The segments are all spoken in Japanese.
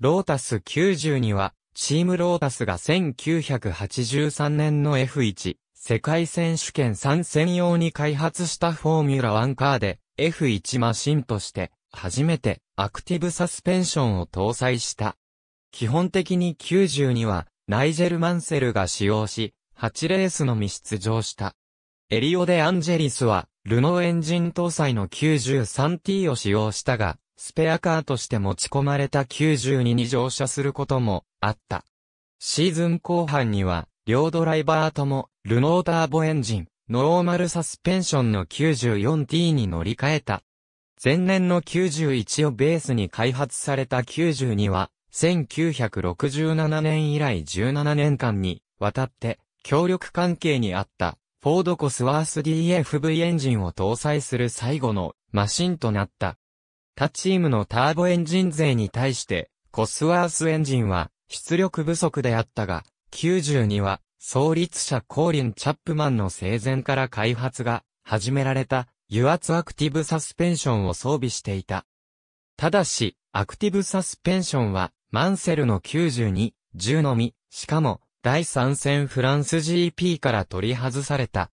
ロータス90には、チームロータスが1983年の F1 世界選手権参戦用に開発したフォーミュラ1カーで F1 マシンとして初めてアクティブサスペンションを搭載した。基本的に90にはナイジェル・マンセルが使用し、8レースのみ出場した。エリオ・デ・アンジェリスは、ルノーエンジン搭載の 93T を使用したが、スペアカーとして持ち込まれた92に乗車することもあった。シーズン後半には、両ドライバーとも、ルノーターボエンジン、ノーマルサスペンションの 94T に乗り換えた。前年の91をベースに開発された92は、1967年以来17年間にわたって協力関係にあったフォードコスワース DFV エンジンを搭載する最後のマシンとなった。他チームのターボエンジン勢に対して、コスワースエンジンは出力不足であったが、92は創立者コーリン・チャップマンの生前から開発が始められた油圧アクティブサスペンションを装備していた。ただし、アクティブサスペンションはマンセルの92、10のみ、しかも第3戦フランス GP から取り外された。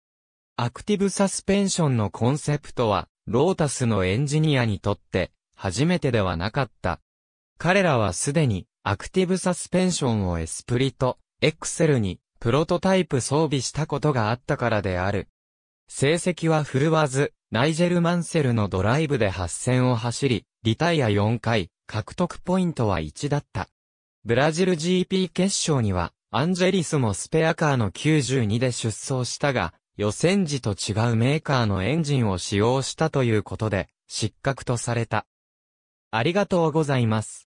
アクティブサスペンションのコンセプトはロータスのエンジニアにとって、初めてではなかった。彼らはすでに、アクティブサスペンションをエスプリと、エクセルに、プロトタイプ装備したことがあったからである。成績は振るわず、ナイジェル・マンセルのドライブで8戦を走り、リタイア4回、獲得ポイントは1だった。ブラジル GP 決勝には、アンジェリスもスペアカーの92で出走したが、予選時と違うメーカーのエンジンを使用したということで、失格とされた。ありがとうございます。